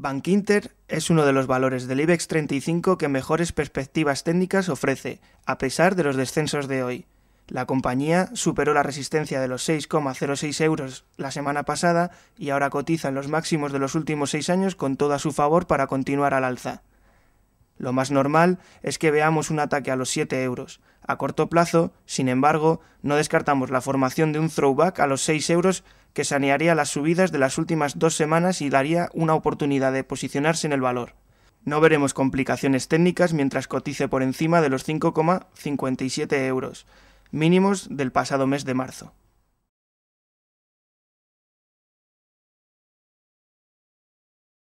Bankinter es uno de los valores del IBEX 35 que mejores perspectivas técnicas ofrece, a pesar de los descensos de hoy. La compañía superó la resistencia de los 6,06 euros la semana pasada y ahora cotiza en los máximos de los últimos seis años con todo a su favor para continuar al alza. Lo más normal es que veamos un ataque a los 7 euros. A corto plazo, sin embargo, no descartamos la formación de un throwback a los 6 euros que sanearía las subidas de las últimas dos semanas y daría una oportunidad de posicionarse en el valor. No veremos complicaciones técnicas mientras cotice por encima de los 5,57 euros, mínimos del pasado mes de marzo.